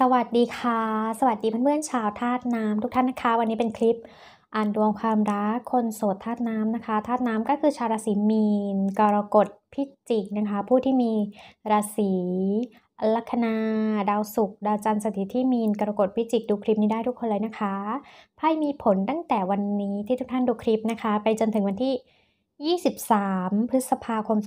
สวัสดีค่ะสวัสดีเพื่อนๆชาวธาตุน้ำทุกท่านนะคะวันนี้เป็นคลิปอ่านดวงความรักคนโสดธาตุน้ำนะคะธาตุน้ำก็คือชาวราศีมีน กรกฎพิจิกนะคะ ผู้ที่มีราศีลัคนาดาวศุกร์ดาวจันทร์สถิตที่มีนกรกฎพิจิก ดูคลิปนี้ได้ทุกคนเลยนะคะไพ่มีผลตั้งแต่วันนี้ที่ทุกท่านดูคลิปนะคะ ไปจนถึงวันที่23 พฤษภาคม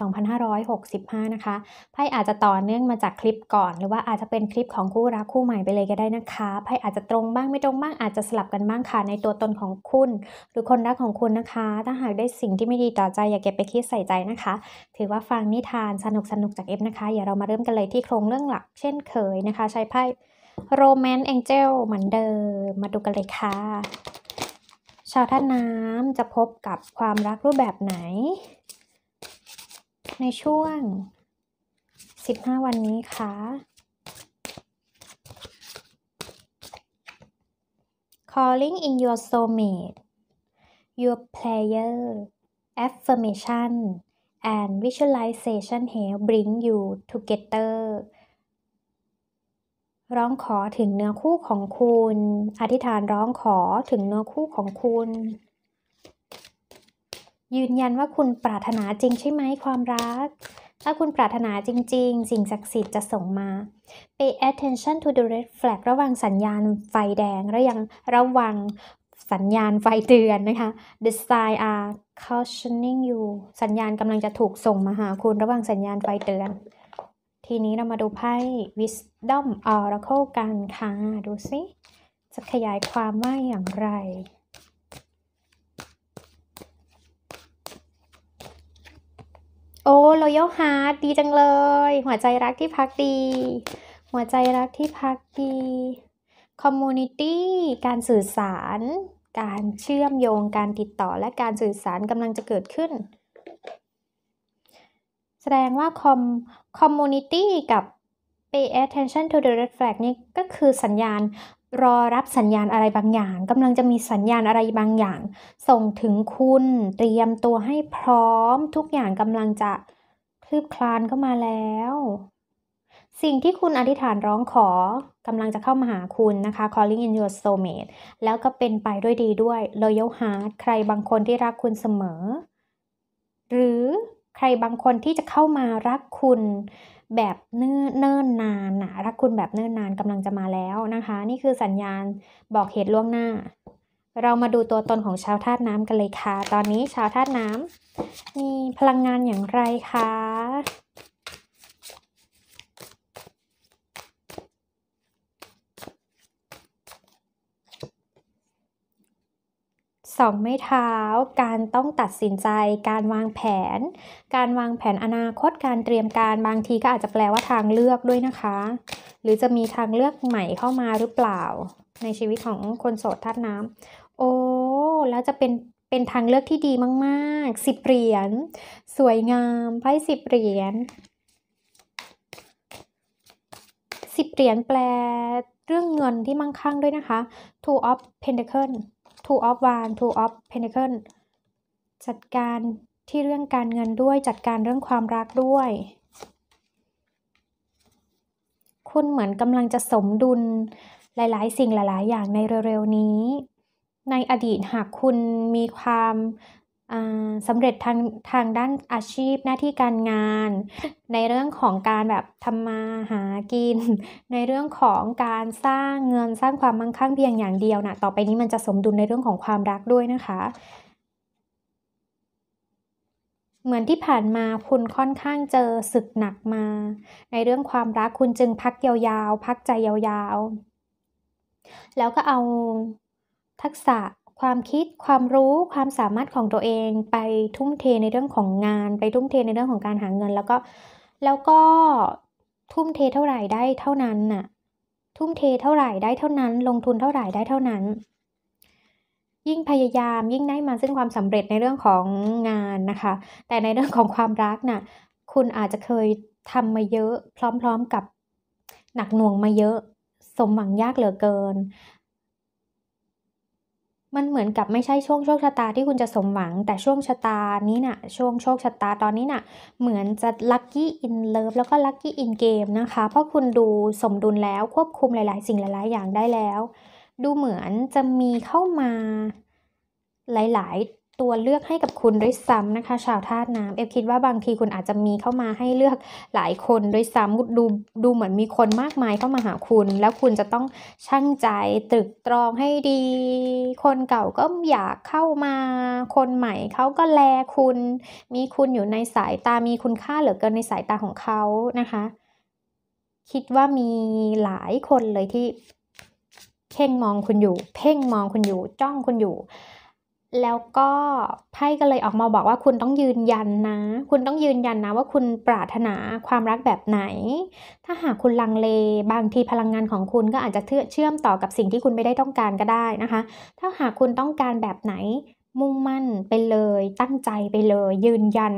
2565 นะคะไพ่อาจจะต่อเนื่องมาจากคลิปก่อน หรือว่าอาจจะเป็นคลิปของคู่รักคู่ใหม่ไปเลยก็ได้นะคะไพ่อาจจะตรงบ้างไม่ตรงบ้างอาจจะสลับกันบ้างค่ะในตัวตนของคุณ หรือคนรักของคุณนะคะถ้าหากได้สิ่งที่ไม่ดีต่อใจอย่าเก็บไปคิดใส่ใจนะคะ ถือว่าฟังนิทานสนุกสนุกจากเอฟนะคะอย่าเรามาเริ่มกันเลยที่โครงเรื่องหลัก เช่นเคยนะคะ ใช้ไพ่โรแมนต์แองเจลเหมือนเดิมมาดูกันเลยค่ะชาวท่าน้ำจะพบกับความรักรูปแบบไหน ในช่วง 15 วันนี้คะ่ะ Calling in your soulmate your p l a y e r affirmation and visualization help bring you together ร้องขอถึงเนื้อคู่ของคุณ อธิษฐานร้องขอถึงเนื้อคู่ของคุณ ยืนยันว่าคุณปรารถนาจริงใช่ไหมความรัก ถ้าคุณปรารถนาจริงๆ สิ่งศักดิ์สิทธิ์จะส่งมา pay attention to the red flag ระวังสัญญาณไฟแดง และยังระวังสัญญาณไฟเตือนนะคะ the sign are cautioning you สัญญาณกำลังจะถูกส่งมาหาคุณระวังสัญญาณไฟเตือนทีนี้เรามาดูไพ่ Wisdom Oracle กันค่ะ ดูสิ จะขยายความว่าอย่างไร โอ้ Royal Heart ดีจังเลย หัวใจรักที่พักดี หัวใจรักที่พักดี Community การสื่อสาร การเชื่อมโยงการติดต่อและการสื่อสารกำลังจะเกิดขึ้นแสดงว่า คอมคอมมูนิตี้กับ pay attention to the red flag นี่ก็คือสัญญาณรอรับสัญญาณอะไรบางอย่างกำลังจะมีสัญญาณอะไรบางอย่าง ส่งถึงคุณเตรียมตัวให้พร้อมทุกอย่างกำลังจะคลืบคลานเข้ามาแล้ว สิ่งที่คุณอธิษฐานร้องขอกำลังจะเข้ามาหาคุณนะคะ calling in your soulmate แล้วก็เป็นไปด้วยดีด้วย loyal heart ใครบางคนที่รักคุณเสมอหรือใครบางคนที่จะเข้ามารักคุณแบบเนิ่นนานนะรักคุณแบบเนิ่นนานกำลังจะมาแล้วนะคะ นี่คือสัญญาณบอกเหตุล่วงหน้า เรามาดูตัวตนของชาวธาตุน้ำกันเลยค่ะ ตอนนี้ชาวธาตุน้ำมีพลังงานอย่างไรคะสองไม้เท้า การต้องตัดสินใจ การวางแผน การวางแผนอนาคต การเตรียมการ บางทีก็อาจจะแปลว่าทางเลือกด้วยนะคะ หรือจะมีทางเลือกใหม่เข้ามาหรือเปล่า ในชีวิตของคนโสดธาตุน้ำ โอ้ แล้วจะเป็นเป็นทางเลือกที่ดีมากๆสิบเหรียญ สวยงามไพ่สิบเหรียญสิบเหรียญแปลเรื่องเงินที่มั่งคั่งด้วยนะคะ two of pentacle s two of o n e two of p e n t a c l e จัดการที่เรื่องการเงินด้วยจัดการเรื่องความรักด้วย คุณเหมือนกำลังจะสมดุลหลายๆ สิ่งหลายๆ อย่างในเร็วๆ นี้ ในอดีตหากคุณมีความสำเร็จทางทางด้านอาชีพหน้าที่การงาน ในเรื่องของการแบบทำมาหากิน ในเรื่องของการสร้างเงินสร้างความมั่งคั่งเพียงอย่างเดียวนะต่อไปนี้มันจะสมดุลในเรื่องของความรักด้วยนะคะ เหมือนที่ผ่านมาคุณค่อนข้างเจอศึกหนักมา ในเรื่องความรักคุณจึงพักยาวๆ พักใจยาวๆ แล้วก็เอาทักษะความคิดความรู้ความสามารถของตัวเอง ไปทุ่มเทในเรื่องของงาน ไปทุ่มเทในเรื่องของการหาเงิน แล้วก็แล้วก็ทุ่มเทเท่าไหร่ได้เท่านั้นน่ะ ทุ่มเทเท่าไหร่ได้เท่านั้น ลงทุนเท่าไหร่ได้เท่านั้น ยิ่งพยายามยิ่งได้มาซึ่งความสำเร็จในเรื่องของงานนะคะ แต่ในเรื่องของความรักน่ะ คุณอาจจะเคยทำมาเยอะพร้อม ๆกับ หนักหน่วงมาเยอะ สมหวังยากเหลือเกินมันเหมือนกับไม่ใช่ช่วงโชคชะตาที่คุณจะสมหวังแต่ช่วงชะตานี้นะ่ะช่วงโชคชะตาตอนนี้นะ่ะเหมือนจะลัคกี้อินเลิฟแล้วก็ลัคกี้อินเกมนะคะ เพราะคุณดูสมดุลแล้วควบคุมหลายๆ สิ่งหลายๆอย่างได้แล้ว ดูเหมือนจะมีเข้ามาหลายๆตัวเลือกให้กับคุณด้วยซ้ำนะคะ ชาวธาตุน้ำเอฟคิดว่าบางทีคุณอาจจะมีเข้ามาให้เลือกหลายคนด้วยซ้ำดูดูเหมือนมีคนมากมายเข้ามาหาคุณ แล้วคุณจะต้องช่างใจตรึกตรองให้ดี คนเก่าก็อยากเข้ามาคนใหม่เขาก็แลคุณ มีคุณอยู่ในสายตามีคุณค่าเหลือเกินในสายตาของเขานะคะ คิดว่ามีหลายคนเลยที่เพ่งมองคุณอยู่ เพ่งมองคุณอยู่ จ้องคุณอยู่แล้วก็ไพ่ก็เลยออกมาบอกว่า คุณต้องยืนยันนะ คุณต้องยืนยันนะ ว่าคุณปรารถนาความรักแบบไหน ถ้าหากคุณลังเลบางทีพลังงานของคุณก็อาจจะเชื่อมต่อกับสิ่งที่คุณไม่ได้ต้องการก็ได้นะคะ ถ้าหากคุณต้องการแบบไหนมุ่งมั่น ไปเลย ตั้งใจไปเลย ยืนยัน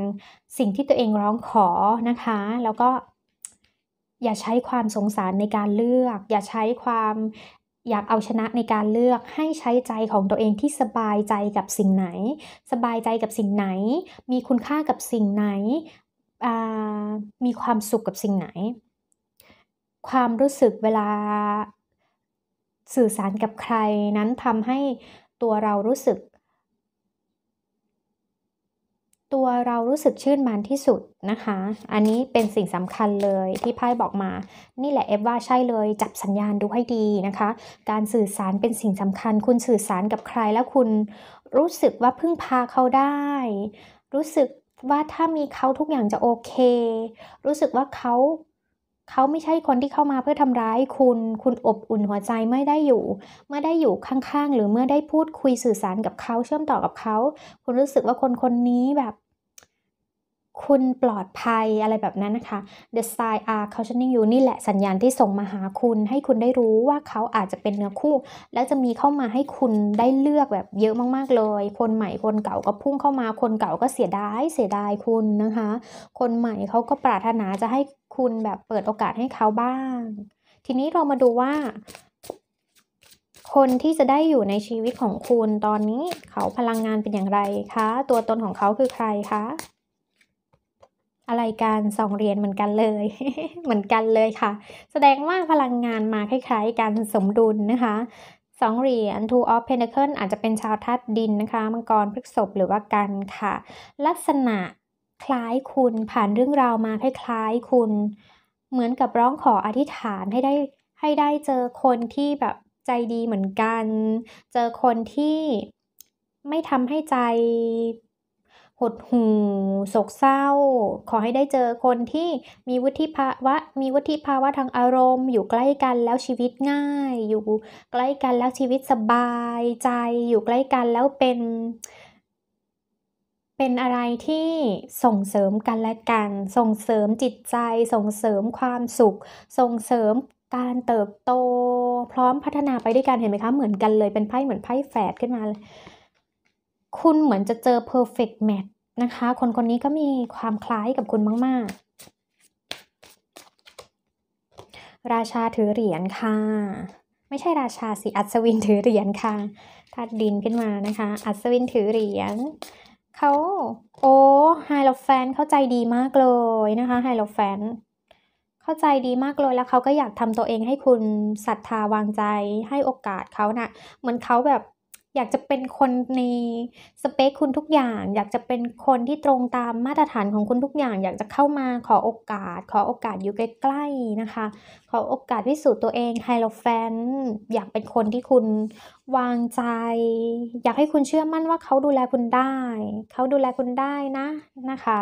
สิ่งที่ตัวเองร้องขอนะคะ แล้วก็ อย่าใช้ความสงสารในการเลือก อย่าใช้ความอยากเอาชนะในการเลือกให้ใช้ใจของตัวเองที่สบายใจกับสิ่งไหน สบายใจกับสิ่งไหน มีคุณค่ากับสิ่งไหนมีความสุขกับสิ่งไหน ความรู้สึกเวลาสื่อสารกับใครนั้นทำให้ตัวเรารู้สึกตัวเรารู้สึกชื่นมานที่สุดนะคะ อันนี้เป็นสิ่งสำคัญเลยที่ไพ่บอกมา นี่แหละเอฟว่าใช่เลยจับสัญญาณดูให้ดีนะคะ การสื่อสารเป็นสิ่งสำคัญ คุณสื่อสารกับใครแล้วคุณรู้สึกว่าพึ่งพาเขาได้ รู้สึกว่าถ้ามีเขาทุกอย่างจะโอเค รู้สึกว่าเขาเขาไม่ใช่คนที่เข้ามาเพื่อทำร้ายคุณ คุณอบอุ่นหัวใจเมื่อได้อยู่ เมื่อได้อยู่ข้างๆ หรือเมื่อได้พูดคุยสื่อสารกับเขาเชื่อมต่อกับเขา คุณรู้สึกว่าคนคนนี้แบบคุณปลอดภัยอะไรแบบนั้นนะคะ The sign are cautioning you นี่แหละสัญญาณที่ส่งมาหาคุณ ให้คุณได้รู้ว่าเขาอาจจะเป็นเนื้อคู่ แล้วจะมีเข้ามาให้คุณได้เลือกแบบเยอะมากๆเลย คนใหม่คนเก่าก็พุ่งเข้ามาคนเก่าก็เสียดาย เสียดายคุณนะคะ คนใหม่เขาก็ปรารถนาจะให้คุณแบบเปิดโอกาสให้เขาบ้าง ทีนี้เรามาดูว่า คนที่จะได้อยู่ในชีวิตของคุณ ตอนนี้เขาพลังงานเป็นอย่างไรคะ ตัวตนของเขาคือใครคะอะไรการสองเหรียญเหมือนกันเลยเหมือนกันเลยค่ะ แสดงว่าพลังงานมาคล้ายๆกันสมดุลนะคะสองเหรียญ two of pentacle s อาจจะเป็นชาวธาตุดินนะคะมังกรพฤกษบหรือว่ากันค่ะ ลักษณะคล้ายคุณผ่านเรื่องราวมาคล้ายๆคุณ เหมือนกับร้องขออธิษฐานให้ได้ให้ได้เจอคนที่แบบใจดีเหมือนกัน เจอคนที่ไม่ทำให้ใจหดหูโศกเศร้า ขอให้ได้เจอคนที่มีวุฒิภาวะมีวุฒิภาวะทางอารมณ์ อยู่ใกล้กันแล้วชีวิตง่าย อยู่ใกล้กันแล้วชีวิตสบายใจอยู่ใกล้กันแล้วเป็น เป็นอะไรที่ส่งเสริมกันและกัน ส่งเสริมจิตใจ ส่งเสริมความสุข ส่งเสริมการเติบโตพร้อมพัฒนาไปด้วยกันเห็นไหมคะ เหมือนกันเลยเป็นไพ่เหมือนไพ่แฝดขึ้นมาเลยคุณเหมือนจะเจอ perfect match นะคะ คนคนนี้ก็มีความคล้ายกับคุณมาก ๆ ราชาถือเหรียญค่ะ ไม่ใช่ราชาสิ อัศวินถือเหรียญค่ะทัดดินขึ้นมานะคะ อัศวินถือเหรียญเขาโอ้ไฮโลแฟนเข้าใจดีมากเลยนะคะไฮโลแฟนเข้าใจดีมากเลยแล้วเขาก็อยากทำตัวเองให้คุณศรัทธาวางใจ ให้โอกาสเขานะ่ะเหมือนเขาแบบอยากจะเป็นคนในสเปคคุณทุกอย่าง อยากจะเป็นคนที่ตรงตามมาตรฐานของคุณทุกอย่าง อยากจะเข้ามาขอโอกาส ขอโอกาสอยู่ใกล้ๆนะคะ ขอโอกาสพิสูจน์ตัวเองไฮโลแฟนอยากเป็นคนที่คุณวางใจ อยากให้คุณเชื่อมั่นว่าเขาดูแลคุณได้เขาดูแลคุณได้นะนะคะ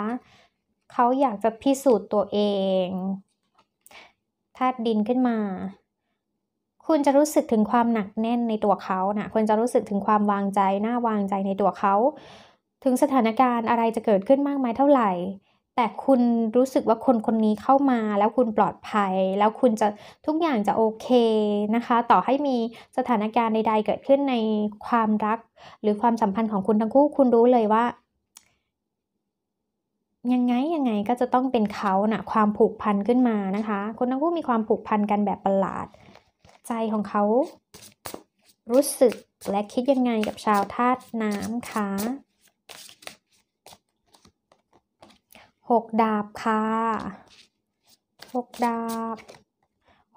เขาอยากจะพิสูจน์ตัวเองธาตุดินขึ้นมาคุณจะรู้สึกถึงความหนักแน่นในตัวเขานะคุณจะรู้สึกถึงความวางใจ น่าวางใจในตัวเขา ถึงสถานการณ์อะไรจะเกิดขึ้นมากมายเท่าไหร่ แต่คุณรู้สึกว่าคนคนนี้เข้ามาแล้วคุณปลอดภัย แล้วคุณจะทุกอย่างจะโอเคนะคะ ต่อให้มีสถานการณ์ใดๆ เกิดขึ้นในความรักหรือความสัมพันธ์ของคุณทั้งคู่ คุณรู้เลยว่ายังไงยังไงก็จะต้องเป็นเขานะ่ะความผูกพันขึ้นมานะคะ คนทั้งคู่มีความผูกพันกันแบบประหลาดใจของเขา รู้สึกและคิดยังไงกับชาวธาตุน้ำคะหกดาบค่ะหกดาบ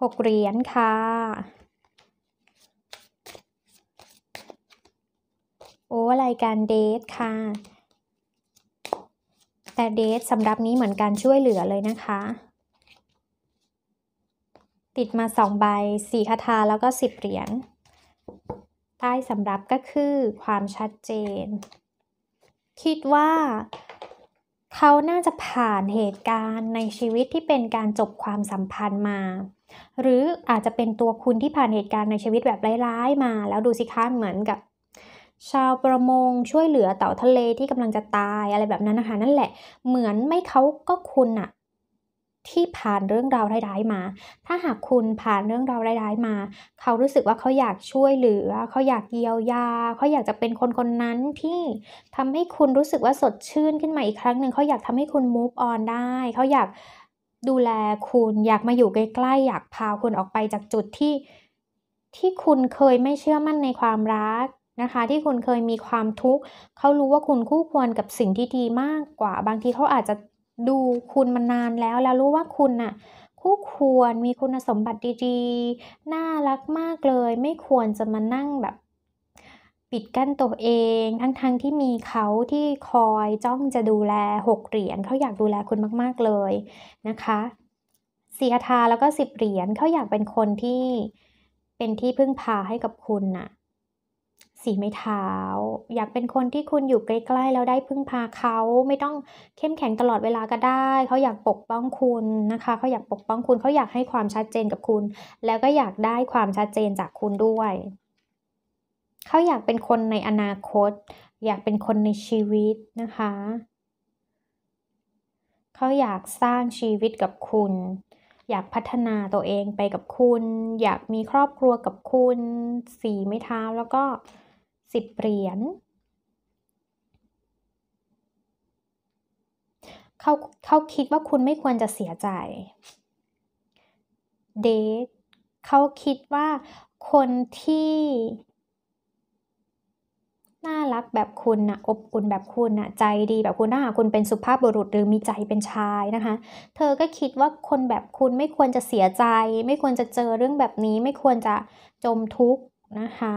หกเหรียญค่ะ โอ้รายการเดทค่ะ แต่เดทสำหรับนี้เหมือนการช่วยเหลือเลยนะคะติดมาสองใบสี่คาถาแล้วก็สิบเหรียญใต้สำรับก็คือความชัดเจน คิดว่า เขาน่าจะผ่านเหตุการณ์ในชีวิตที่เป็นการจบความสัมพันธ์มา หรืออาจจะเป็นตัวคุณที่ผ่านเหตุการณ์ในชีวิตแบบร้ายๆมาแล้วดูสิคะเหมือนกับ ชาวประมงช่วยเหลือเต่าทะเลที่กำลังจะตายอะไรแบบนั้นนะคะนั่นแหละ เหมือนไม่เขาก็คุณอะที่ผ่านเรื่องราวร้ายๆ มา ถ้าหากคุณผ่านเรื่องราวร้ายๆมา เขารู้สึกว่าเขาอยากช่วยเหลือ เขาอยากเยียวยา เขาอยากจะเป็นคนคนนั้นที่ทำให้คุณรู้สึกว่าสดชื่นขึ้นมาอีกครั้งหนึ่งเขาอยากทำให้คุณ move on ได้ เขาอยากดูแลคุณ อยากมาอยู่ใกล้ๆ อยากพาคุณออกไปจากจุดที่ที่คุณเคยไม่เชื่อมั่นในความรักนะคะ ที่คุณเคยมีความทุกข์ เขารู้ว่าคุณคู่ควรกับสิ่งที่ดีมากกว่า บางทีเขาอาจจะดูคุณมานานแล้วแล้วรู้ว่าคุณน่ะคู่ควรมีคุณสมบัติดีๆ น่ารักมากเลย ไม่ควรจะมานั่งแบบปิดกั้นตัวเอง ทั้งๆทที่มีเขาที่คอยจ้องจะดูแลหกเหรียญ เขาอยากดูแลคุณมากๆเลยนะคะเสียทาแล้วก็สิบเหรียญเขาอยากเป็นคนที่เป็นที่พึ่งพาให้กับคุณน่ะสีไม่เท้าอยากเป็นคนที่คุณอยู่ใกล้ๆแล้วได้พึ่งพาเขาไม่ต้องเข้มแข็งตลอดเวลาก็ได้ เขาอยากปกป้องคุณนะคะ เขาอยากปกป้องคุณ เขาอยากให้ความชัดเจนกับคุณ แล้วก็อยากได้ความชัดเจนจากคุณด้วย เขาอยากเป็นคนในอนาคต อยากเป็นคนในชีวิตนะคะ เขาอยากสร้างชีวิตกับคุณ อยากพัฒนาตัวเองไปกับคุณ อยากมีครอบครัวกับคุณ สีไม่เท้าแล้วก็สิบเหรียญ เขาเขาคิดว่าคุณไม่ควรจะเสียใจ เดทเขาคิดว่าคนที่ น่ารักแบบคุณนะอบอุ่นแบบคุณนะใจดีแบบคุณถ้าหากคุณเป็นสุภาพบุรุษหรือมีใจเป็นชายนะคะ เธอก็คิดว่าคนแบบคุณไม่ควรจะเสียใจ ไม่ควรจะเจอเรื่องแบบนี้ไม่ควรจะจมทุกข์นะคะ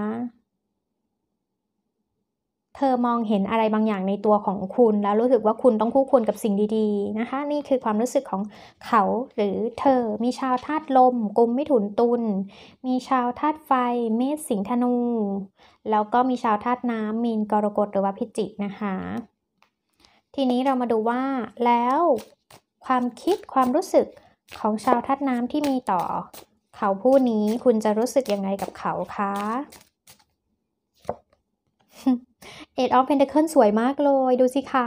เธอมองเห็นอะไรบางอย่างในตัวของคุณแล้วรู้สึกว่าคุณต้องคู่ควรกับสิ่งดี ๆ นะคะ นี่คือความรู้สึกของเขาหรือเธอมีชาวธาตุลมกลุ่มไม่ถุนตุล มีชาวธาตุไฟเมษสิงธนูแล้วก็มีชาวธาตุน้ำมีนกรกฎหรือว่าพิจิกนะคะ ทีนี้เรามาดูว่าแล้วความคิดความรู้สึกของชาวธาตุน้ำที่มีต่อ เขาผู้นี้คุณจะรู้สึกยังไงกับเขาคะเอ็ดออฟเพนเทเคิลสวยมากเลย ดูสิคะ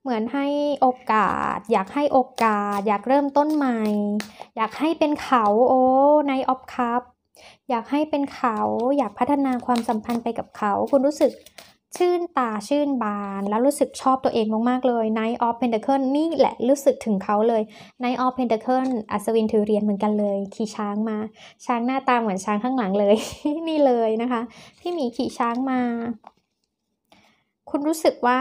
เหมือนให้โอกาส อยากให้โอกาส อยากเริ่มต้นใหม่ อยากให้เป็นเขาโอ้ในออฟคัพอยากให้เป็นเขา อยากพัฒนาความสัมพันธ์ไปกับเขา คุณรู้สึกชื่นตาชื่นบาน แล้วรู้สึกชอบตัวเองมากๆเลย Knight of Pentacle นี่แหละรู้สึกถึงเขาเลย Knight of Pentacle อัศวินถือเหรียญเหมือนกันเลยขี่ช้างมา ช้างหน้าตาเหมือนช้างข้างหลังเลยนี่เลยนะคะ ที่มีขี่ช้างมาคุณรู้สึกว่า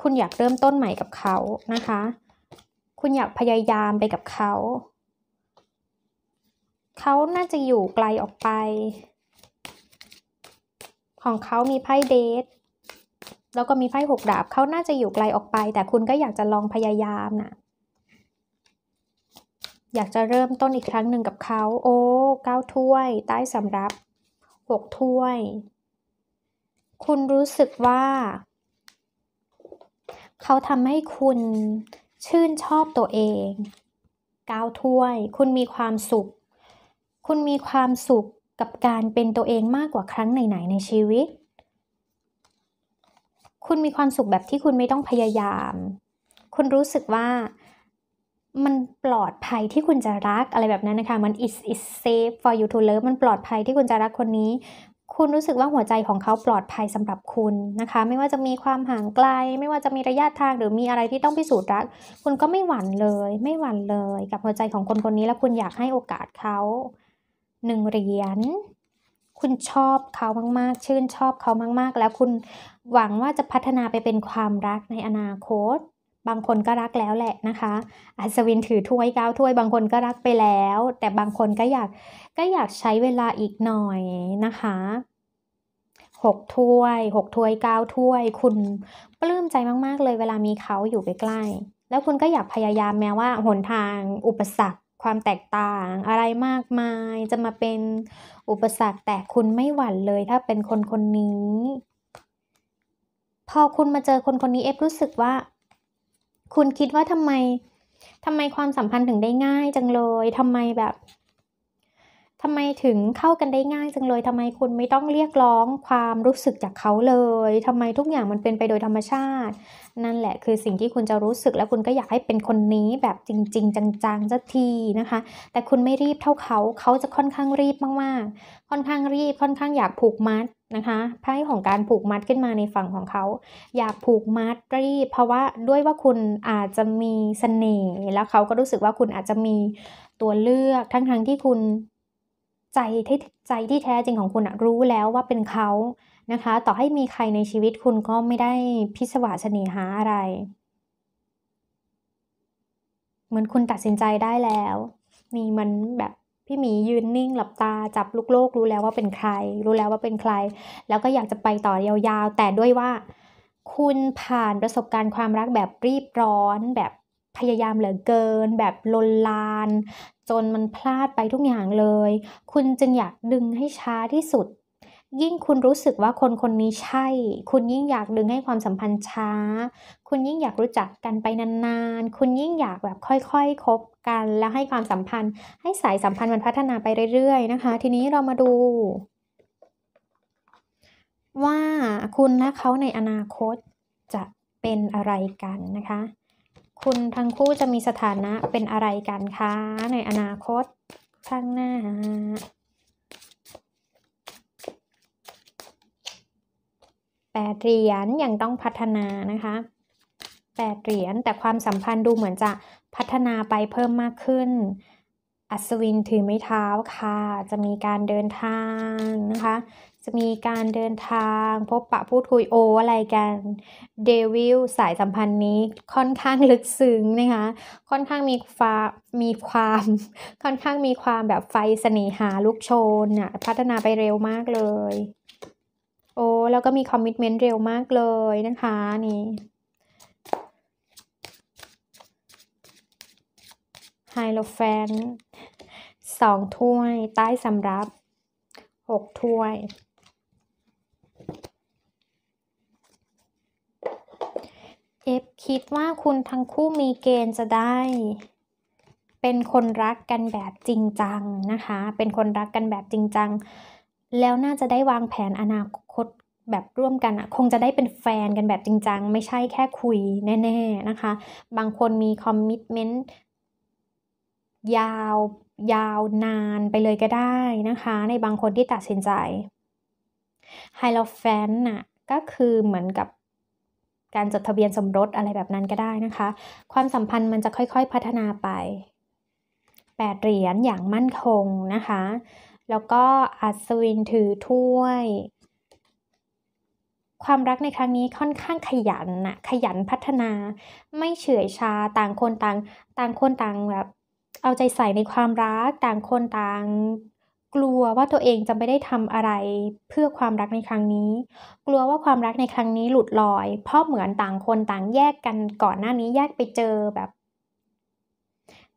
คุณอยากเริ่มต้นใหม่กับเขานะคะ คุณอยากพยายามไปกับเขา เขาน่าจะอยู่ไกลออกไป ของเขา มีไพ่เดทแล้วก็มีไพ่หกดาบ เขาน่าจะอยู่ไกลออกไป แต่คุณก็อยากจะลองพยายามนะ่ะอยากจะเริ่มต้นอีกครั้งหนึ่งกับเขา โอ้เก้าถ้วย ใต้สำรับหกถ้วยคุณรู้สึกว่า เขาทำให้คุณชื่นชอบตัวเอง ก้าวถ้วย คุณมีความสุข คุณมีความสุขกับการเป็นตัวเองมากกว่าครั้งไหนๆในชีวิต คุณมีความสุขแบบที่คุณไม่ต้องพยายาม คุณรู้สึกว่ามันปลอดภัยที่คุณจะรักอะไรแบบนั้นนะคะมัน is is safe for you to love มันปลอดภัยที่คุณจะรักคนนี้คุณรู้สึกว่าหัวใจของเขาปลอดภัยสำหรับคุณนะคะ ไม่ว่าจะมีความห่างไกล ไม่ว่าจะมีระยะทางหรือมีอะไรที่ต้องพิสูจน์รัก คุณก็ไม่หวั่นเลย ไม่หวั่นเลยกับหัวใจของคนคนนี้แล้วคุณอยากให้โอกาสเขาหนึ่งเหรียญคุณชอบเขามากๆ ชื่นชอบเขามาก ๆ แล้วคุณหวังว่าจะพัฒนาไปเป็นความรักในอนาคตบางคนก็รักแล้วแหละนะคะ อัศวินถือถ้วยก้าวถ้วย บางคนก็รักไปแล้ว แต่บางคนก็อยาก ก็อยากใช้เวลาอีกหน่อยนะคะหกถ้วยหกถ้วยก้าวถ้วย คุณปลื้มใจมาก ๆ เลยเวลามีเขาอยู่ใกล้ๆแล้วคุณก็อยากพยายามแม้ว่า หนทาง อุปสรรค ความแตกต่างอะไรมากมายจะมาเป็นอุปสรรคแต่คุณไม่หวั่นเลยถ้าเป็นคนคนนี้ พอคุณมาเจอคนคนนี้เอฟรู้สึกว่าคุณคิดว่าทำไมทำไมความสัมพันธ์ถึงได้ง่ายจังเลยทำไมแบบทำไมถึงเข้ากันได้ง่ายจังเลย ทำไมคุณไม่ต้องเรียกร้องความรู้สึกจากเขาเลย ทำไมทุกอย่างมันเป็นไปโดยธรรมชาตินั่นแหละคือสิ่งที่คุณจะรู้สึกแล้วคุณก็อยากให้เป็นคนนี้แบบจริง ๆ จังๆสักทีนะคะ แต่คุณไม่รีบเท่าเขา เขาจะค่อนข้างรีบมาก ๆ ค่อนข้างรีบค่อนข้างอยากผูกมัดนะคะไพ่ของการผูกมัดขึ้นมาในฝั่งของเขา อยากผูกมัดรีบ เพราะว่าด้วยว่าคุณอาจจะมีสเสน่ห์แล้วเขาก็รู้สึกว่าคุณอาจจะมีตัวเลือก ทั้งๆทที่คุณใจที่ใจที่แท้จริงของคุณรู้แล้วว่าเป็นเขานะคะ ต่อให้มีใครในชีวิตคุณก็ไม่ได้พิศวาสเนีหาอะไร เหมือนคุณตัดสินใจได้แล้วนี่มันแบบ พี่หมียืนนิ่งหลับตาจับลูกโลกรู้แล้วว่าเป็นใคร รู้แล้วว่าเป็นใคร แล้วก็อยากจะไปต่อยาวๆ แต่ด้วยว่าคุณผ่านประสบการณ์ความรักแบบรีบร้อนแบบพยายามเหลือเกินแบบลนลานจนมันพลาดไปทุกอย่างเลย คุณจึงอยากดึงให้ช้าที่สุด ยิ่งคุณรู้สึกว่าคนคนนี้ใช่ คุณยิ่งอยากดึงให้ความสัมพันธ์ช้า คุณยิ่งอยากรู้จักกันไปนานๆ คุณยิ่งอยากแบบค่อย ๆคคบกันแล้วให้ความสัมพันธ์ ให้สายสัมพันธ์มันพัฒนาไปเรื่อยๆ นะคะ ทีนี้เรามาดู ว่าคุณและเขาในอนาคตจะเป็นอะไรกันนะคะคุณทั้งคู่จะมีสถานะเป็นอะไรกันคะ ในอนาคต ข้างหน้าแปดเหรียญยังต้องพัฒนานะคะแปดเหรียญแต่ความสัมพันธ์ดูเหมือนจะพัฒนาไปเพิ่มมากขึ้น อัศวินถือไม้เท้าค่ะจะมีการเดินทางนะคะจะมีการเดินทางพบปะพูดคุยโออะไรกันเดวิลสายสัมพันธ์นี้ค่อนข้างลึกซึ้งนะคะ ค่อนข้างมีฟ้ามีความ ค่อนข้างมีความแบบไฟเสน่หาลุกโชนน่ะพัฒนาไปเร็วมากเลย โอ้แล้วก็มีคอมมิชเมนต์เร็วมากเลยนะคะนี่ไฮโลแฟนสองถ้วยใต้สำรับหกถ้วยเอฟคิดว่าคุณทั้งคู่มีเกณฑ์จะได้ เป็นคนรักกันแบบจริงจังนะคะ เป็นคนรักกันแบบจริงจัง แล้วน่าจะได้วางแผนอนาคตแบบร่วมกันอะคงจะได้เป็นแฟนกันแบบจริงจัง ไม่ใช่แค่คุยแน่ๆนะคะ บางคนมีคอมมิชเมนต์ยาวยาวนานไปเลยก็ได้นะคะ ในบางคนที่ตัดสินใจไฮโลแฟนน่ะ ก็คือเหมือนกับการจดทะเบียนสมรสอะไรแบบนั้นก็ได้นะคะ ความสัมพันธ์มันจะค่อยๆพัฒนาไป8เหรียญอย่างมั่นคงนะคะ แล้วก็อัศวินถือถ้วย ความรักในครั้งนี้ค่อนข้างขยันนะขยันพัฒนา ไม่เฉื่อยชา ต่างคนต่าง ต่างคนต่างแบบเอาใจใส่ในความรัก ต่างคนต่างกลัวว่าตัวเองจะไม่ได้ทำอะไรเพื่อความรักในครั้งนี้ กลัวว่าความรักในครั้งนี้หลุดลอย เพราะเหมือนต่างคนต่างแยกกันก่อนหน้านี้แยกไปเจอแบบ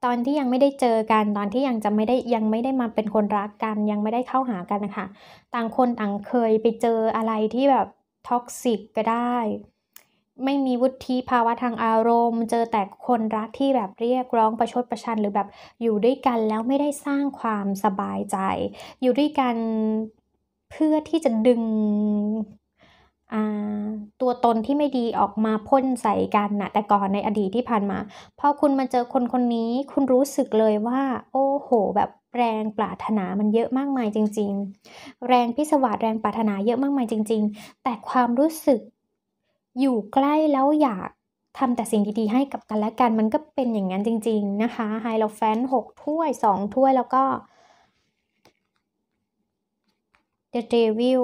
ตอนที่ยังไม่ได้เจอกันตอนที่ยังจะไม่ได้ยังไม่ได้มาเป็นคนรักกันยังไม่ได้เข้าหากันนะคะ ต่างคนต่างเคยไปเจออะไรที่แบบท็อกซิกก็ได้ไม่มีวุฒิภาวะทางอารมณ์ เจอแต่คนรักที่แบบเรียกร้องประชดประชันหรือแบบอยู่ด้วยกันแล้วไม่ได้สร้างความสบายใจ อยู่ด้วยกันเพื่อที่จะดึงตัวตนที่ไม่ดีออกมาพ่นใส่กันนะแต่ก่อนในอดีตที่ผ่านมาพอคุณมาเจอคนคนนี้คุณรู้สึกเลยว่า โอ้โห แบบแรงปรารถนามันเยอะมากมายจริง ๆ แรงพิศวาสแรงปรารถนาเยอะมากมายจริง ๆ แต่ความรู้สึกอยู่ใกล้แล้วอยากทำแต่สิ่งดีๆ ให้กับกันและกัน มันก็เป็นอย่างนั้นจริง ๆ นะคะไฮโลแฟนหกถ้วยสองถ้วยแล้วก็ The Devil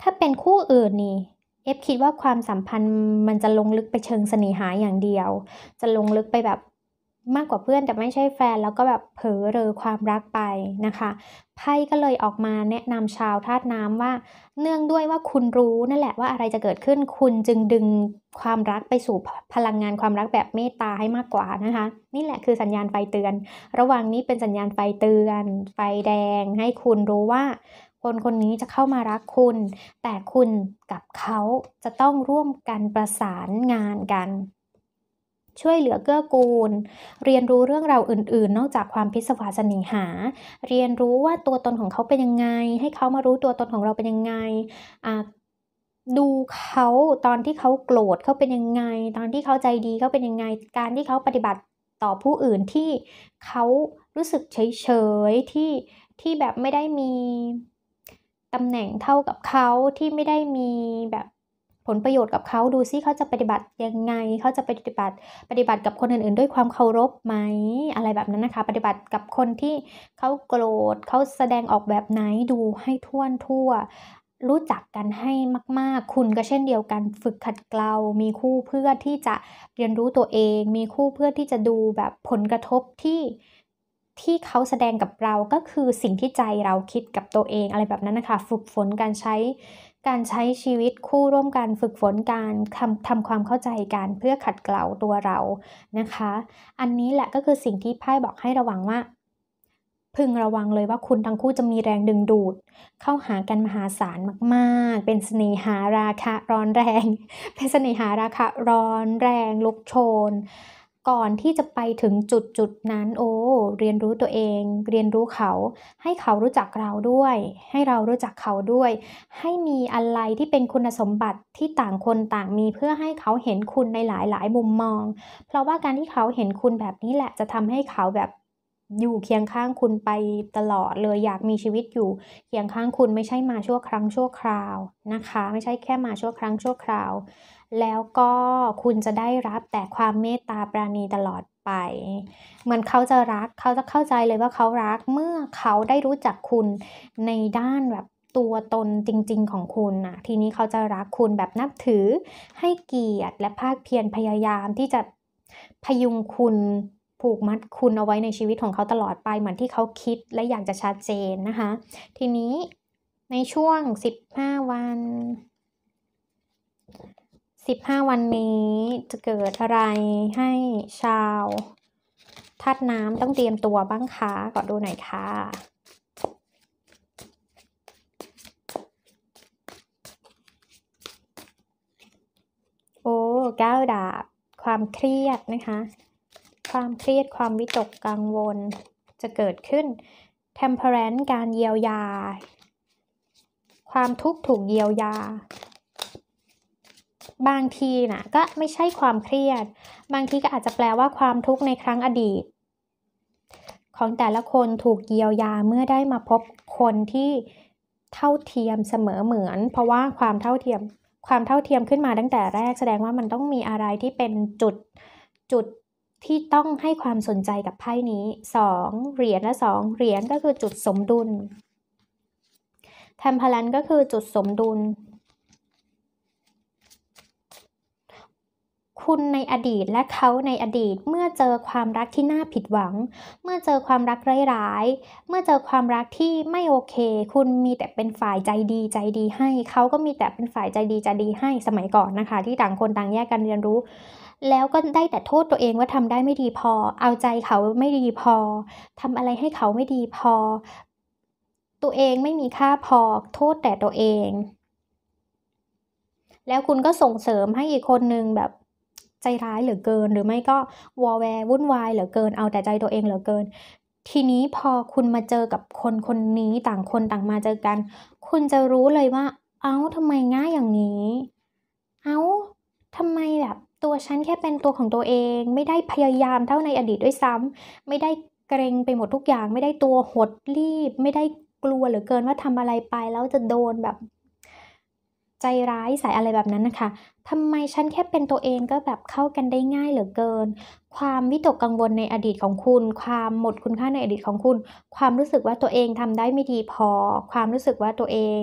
ถ้าเป็นคู่อื่นนี่ เอฟคิดว่าความสัมพันธ์มันจะลงลึกไปเชิงสนิหาอย่างเดียว จะลงลึกไปแบบมากกว่าเพื่อนแต่ไม่ใช่แฟนแล้วก็แบบเผลอเรอความรักไปนะคะไพ่ก็เลยออกมาแนะนำชาวธาตุน้ำว่าเนื่องด้วยว่าคุณรู้นั่นแหละว่าอะไรจะเกิดขึ้นคุณจึงดึงความรักไปสู่พลังงานความรักแบบเมตตาให้มากกว่านะคะ นี่แหละคือสัญญาณไฟเตือน ระหว่างนี้เป็นสัญญาณไฟเตือน ไฟแดงให้คุณรู้ว่า คนคนนี้จะเข้ามารักคุณ แต่คุณกับเขาจะต้องร่วมกันประสานงานกันช่วยเหลือเกื้อกูล เรียนรู้เรื่องราวอื่นๆ นอกจากความพิศวาสนิหา เรียนรู้ว่าตัวตนของเขาเป็นยังไง ให้เขามารู้ตัวตนของเราเป็นยังไง ดูเขาตอนที่เขาโกรธเขาเป็นยังไง ตอนที่เขาใจดีเขาเป็นยังไง การที่เขาปฏิบัติต่อผู้อื่นที่เขารู้สึกเฉยๆ ที่ที่แบบไม่ได้มีตำแหน่งเท่ากับเขาที่ไม่ได้มีแบบผลประโยชน์กับเขาดูซิเขาจะปฏิบัติยังไงเขาจะปฏิบัติปฏิบัติกับคนอื่น ๆ ด้วยความเคารพไหมอะไรแบบนั้นนะคะ ปฏิบัติกับคนที่เขาโกรธเขาแสดงออกแบบไหนดูให้ท่วนทั่ว รู้จักกันให้มาก ๆ คุณก็เช่นเดียวกัน ฝึกขัดเกลามีคู่เพื่อที่จะเรียนรู้ตัวเอง มีคู่เพื่อที่จะดูแบบผลกระทบที่ที่เขาแสดงกับเราก็คือสิ่งที่ใจเราคิดกับตัวเองอะไรแบบนั้นนะคะ ฝึกฝนการใช้การใช้ชีวิตคู่ร่วมกันฝึกฝนการทำทำความเข้าใจกันเพื่อขัดเกลาตัวเรานะคะ อันนี้แหละก็คือสิ่งที่ไพ่บอกให้ระวังว่า พึงระวังเลยว่าคุณทั้งคู่จะมีแรงดึงดูด เข้าหากันมหาศาลมากๆ เป็นเสน่หาราคะร้อนแรงเป็นเสน่หาราคะร้อนแรงลุกโชนก่อนที่จะไปถึงจุดจุดนั้นโอ้เรียนรู้ตัวเองเรียนรู้เขา ให้เขารู้จักเราด้วยให้เรารู้จักเขาด้วย ให้มีอะไรที่เป็นคุณสมบัติที่ต่างคนต่างมีเพื่อให้เขาเห็นคุณในหลายๆ มุมมอง เพราะว่าการที่เขาเห็นคุณแบบนี้แหละจะทำให้เขาแบบอยู่เคียงข้างคุณไปตลอดเลยอยากมีชีวิตอยู่เคียงข้างคุณไม่ใช่มาชั่วครั้งชั่วคราวนะคะ ไม่ใช่แค่มาชั่วครั้งชั่วคราวแล้วก็คุณจะได้รับแต่ความเมตตาปราณีตลอดไป เหมือนเขาจะรัก เขาจะเข้าใจเลยว่าเขารักเมื่อเขาได้รู้จักคุณในด้านแบบตัวตนจริงๆของคุณนะทีนี้เขาจะรักคุณแบบนับถือ ให้เกียรติและภาคเพียรพยายามที่จะพยุงคุณผูกมัดคุณเอาไว้ในชีวิตของเขาตลอดไปเหมือนที่เขาคิดและอยากจะชัดเจนนะคะ ทีนี้ในช่วง 15 วัน15วันนี้จะเกิดอะไรให้ชาวธาตุน้ำต้องเตรียมตัวบ้างคะก่อนดูหน่อยค่ะโอ้ก้าวดาบความเครียดนะคะ ความเครียดความวิตกกังวลจะเกิดขึ้น temperance การเยียวยา ความทุกข์ถูกเยียวยาบางทีนะก็ไม่ใช่ความเครียด บางทีก็อาจจะแปลว่าความทุกข์ในครั้งอดีต ของแต่ละคนถูกเยียวยาเมื่อได้มาพบคนที่เท่าเทียมเสมอเหมือน เพราะว่าความเท่าเทียมความเท่าเทียมขึ้นมาตั้งแต่แรกแสดงว่ามันต้องมีอะไรที่เป็นจุด จุดที่ต้องให้ความสนใจกับไพ่นี้ 2 เหรียญและ 2 เหรียญก็คือจุดสมดุลแทมพลันก็คือจุดสมดุลคุณในอดีตและเขาในอดีตเมื่อเจอความรักที่น่าผิดหวัง เมื่อเจอความรักร้ายๆ เมื่อเจอความรักที่ไม่โอเค คุณมีแต่เป็นฝ่ายใจดีใจดีให้เขาก็มีแต่เป็นฝ่ายใจดีใจดีให้สมัยก่อนนะคะ ที่ต่างคนต่างแยกกันเรียนรู้ แล้วก็ได้แต่โทษตัวเองว่าทำได้ไม่ดีพอ เอาใจเขาไม่ดีพอ ทำอะไรให้เขาไม่ดีพอ ตัวเองไม่มีค่าพอโทษแต่ตัวเอง แล้วคุณก็ส่งเสริมให้อีกคนนึงแบบใจร้ายเหลือเกินหรือไม่ก็ วอแวร์วุ่นวายเหลือเกิน เอาแต่ใจตัวเองเหลือเกิน ทีนี้พอคุณมาเจอกับคนคนนี้ต่างคนต่างมาเจอกัน คุณจะรู้เลยว่าเอา้าทำไมง่ายอย่างนี้ เอา้าทำไมแบบตัวฉันแค่เป็นตัวของตัวเองไม่ได้พยายามเท่าในอดีตด้วยซ้ำไม่ได้เกรงไปหมดทุกอย่าง ไม่ได้ตัวหดรีบ ไม่ได้กลัวเหลือเกินว่าทำอะไรไป แล้วจะโดนแบบใจร้ายใส่อะไรแบบนั้นนะคะทำไมฉันแค่เป็นตัวเองก็แบบเข้ากันได้ง่ายเหลือเกิน ความวิตกกังวลในอดีตของคุณ ความหมดคุณค่าในอดีตของคุณ ความรู้สึกว่าตัวเองทำได้ไม่ดีพอ ความรู้สึกว่าตัวเอง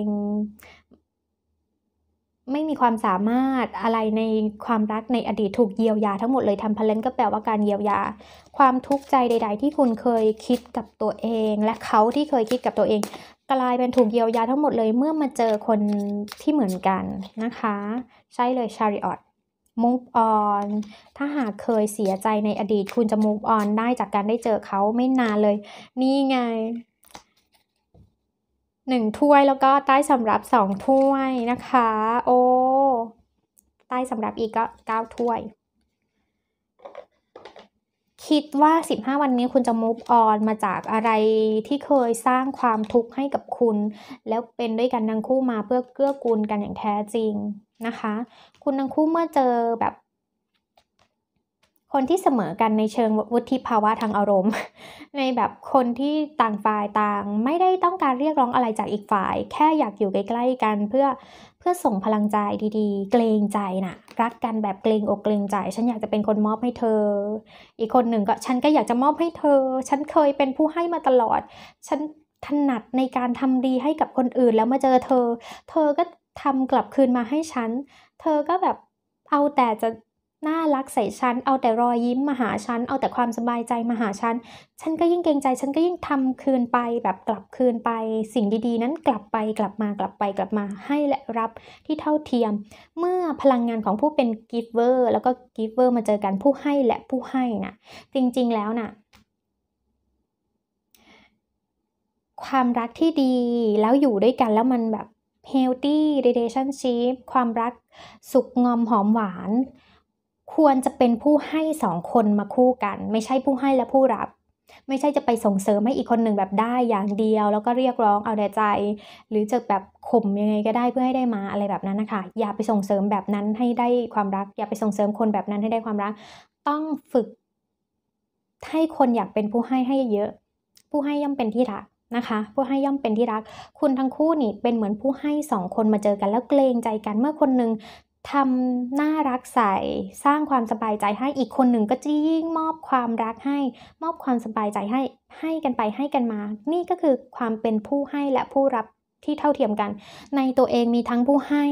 ไม่มีความสามารถ อะไรในความรักในอดีตถูกเยียวยา ทั้งหมดเลยทำพลันก็แปลว่าการเยียวยา ความทุกข์ใจใด ๆ ที่คุณเคยคิดกับตัวเอง และเขาที่เคยคิดกับตัวเองกลายเป็นถูกเยียวยาทั้งหมดเลยเมื่อมาเจอคนที่เหมือนกันนะคะ ใช่เลย ชาริออตมูฟออนถ้าหากเคยเสียใจในอดีตคุณจะมูฟออนได้จากการได้เจอเขาไม่นานเลย นี่ไงหนึ่งถ้วยแล้วก็ใต้สำรับสองถ้วยนะคะ โอ้ ใต้สำรับอีกก็เก้าถ้วยคิดว่า 15 วันนี้คุณจะ move on มาจากอะไรที่เคยสร้างความทุกข์ให้กับคุณ แล้วเป็นด้วยกันทั้งคู่มาเพื่อเกื้อกูลกันอย่างแท้จริงนะคะ คุณทั้งคู่เมื่อเจอแบบคนที่เสมอกันในเชิงวุฒิภาวะทางอารมณ์ ในแบบคนที่ต่างฝ่ายต่าง ไม่ได้ต้องการเรียกร้องอะไรจากอีกฝ่าย แค่อยากอยู่ใกล้ๆ กันเพื่อเพื่อส่งพลังใจดีๆ เกรงใจนะ่ะรักกันแบบเกรงอกเกรงใจ ฉันอยากจะเป็นคนมอบให้เธอ อีกคนหนึ่งก็ฉันก็อยากจะมอบให้เธอ ฉันเคยเป็นผู้ให้มาตลอดฉันถนัดในการทำดีให้กับคนอื่นแล้วมาเจอเธอ เธอก็ทำกลับคืนมาให้ฉันเธอก็แบบเอาแต่จะน่ารักใส่ฉันเอาแต่รอยยิ้มมาหาฉันเอาแต่ความสบายใจมาหาฉันฉันก็ยิ่งเกรงใจ ฉันก็ยิ่งทำคืนไป แบบกลับคืนไปสิ่งดีๆ นั้นกลับไปกลับมากลับไปกลับมาให้ และรับที่เท่าเทียม เมื่อพลังงานของผู้เป็นกิฟเวอร์แล้วก็กิฟเวอร์มาเจอกันผู้ให้และผู้ให้นะจริงๆแล้วนะ่ะความรักที่ดีแล้วอยู่ด้วยกันแล้วมันแบบ healthy relationship ความรักสุขงอมหอมหวานควรจะเป็นผู้ให้สองคนมาคู่กัน ไม่ใช่ผู้ให้และผู้รับ ไม่ใช่จะไปส่งเสริมให้อีกคนหนึ่งแบบได้อย่างเดียว แล้วก็เรียกร้องเอาแต่ใจ หรือจะแบบข่มยังไงก็ได้เพื่อให้ได้มาอะไรแบบนั้นนะคะอย่าไปส่งเสริมแบบนั้นให้ได้ความรัก อย่าไปส่งเสริมคนแบบนั้นให้ได้ความรัก ต้องฝึกให้คนอยากเป็นผู้ให้ให้เยอะ ผู้ให้ย่อมเป็นที่รักนะคะ ผู้ให้ย่อมเป็นที่รัก คุณทั้งคู่นี่เป็นเหมือนผู้ให้สองคนมาเจอกัน แล้วเกรงใจกันเมื่อคนหนึ่งทำน่ารักใส่ สร้างความสบายใจให้อีกคนหนึ่งก็จะยิ่งมอบความรักให้ มอบความสบายใจให้ให้กันไปให้กันมา นี่ก็คือความเป็นผู้ให้และผู้รับที่เท่าเทียมกัน ในตัวเองมีทั้งผู้ให้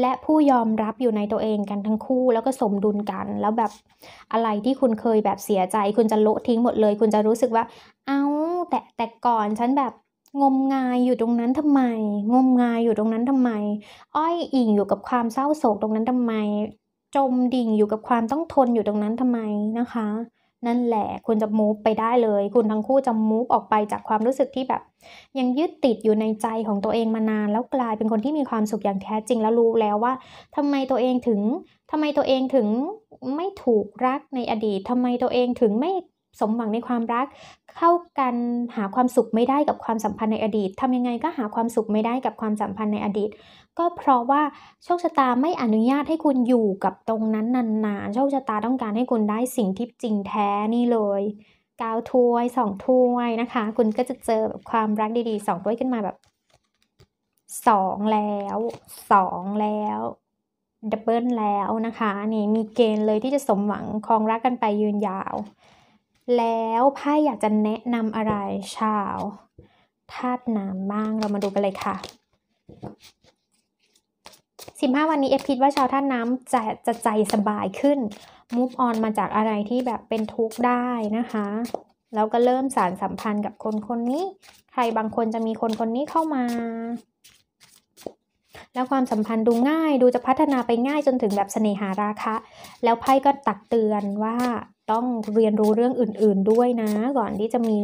และผู้ยอมรับอยู่ในตัวเองกันทั้งคู่แล้วก็สมดุลกัน แล้วแบบอะไรที่คุณเคยแบบเสียใจคุณจะโละทิ้งหมดเลย คุณจะรู้สึกว่า เอา้าแต่แต่ก่อนฉันแบบงมงายอยู่ตรงนั้นทำไมงมงายอยู่ตรงนั้นทำไม อ้อยอิงอยู่กับความเศร้าโศกตรงนั้นทำไม จมดิ่งอยู่กับความต้องทนอยู่ตรงนั้นทำไมนะคะนั่นแหละคุณจะมูฟไปได้เลย คุณทั้งคู่จะมูฟออกไปจากความรู้สึกที่แบบ ยังยึดติดอยู่ในใจของตัวเองมานานแล้วกลายเป็นคนที่มีความสุขอย่างแท้ จริงแล้วรู้แล้วว่า ทำไมตัวเองถึงทำไมตัวเองถึงไม่ถูกรักในอดีต ทำไมตัวเองถึงไม่สมหวังในความรักเข้ากันหาความสุขไม่ได้กับความสัมพันธ์ในอดีต ทำยังไงก็หาความสุขไม่ได้กับความสัมพันธ์ในอดีต ก็เพราะว่าโชคชะตาไม่อนุญาตให้คุณอยู่กับตรงนั้นนานๆ โชคชะตาต้องการให้คุณได้สิ่งที่จริงแท้นี่เลยกาวถ้วยสองถ้วยนะคะ คุณก็จะเจอแบบความรักดีๆสองถ้วยขึ้นมาแบบสองแล้วสองแล้วดับเบิลแล้วนะคะนี่มีเกณฑ์เลยที่จะสมหวังคองรักกันไปยืนยาวแล้วไพ่อยากจะแนะนำอะไรชาวธาตุน้ำบ้างเรามาดูกันเลยค่ะ 15 วันนี้เอฟคิดว่าชาวธาตุน้ำจะจะใจสบายขึ้นมูฟออนมาจากอะไรที่แบบเป็นทุกข์ได้นะคะ แล้วก็เริ่มสารสัมพันธ์กับคนคนนี้ ใครบางคนจะมีคนคนนี้เข้ามาแล้วความสัมพันธ์ดูง่ายดูจะพัฒนาไปง่ายจนถึงแบบเสน่หาราคะ แล้วไพ่ก็ตักเตือนว่าต้องเรียนรู้เรื่องอื่นๆด้วยนะก่อนที่จะมี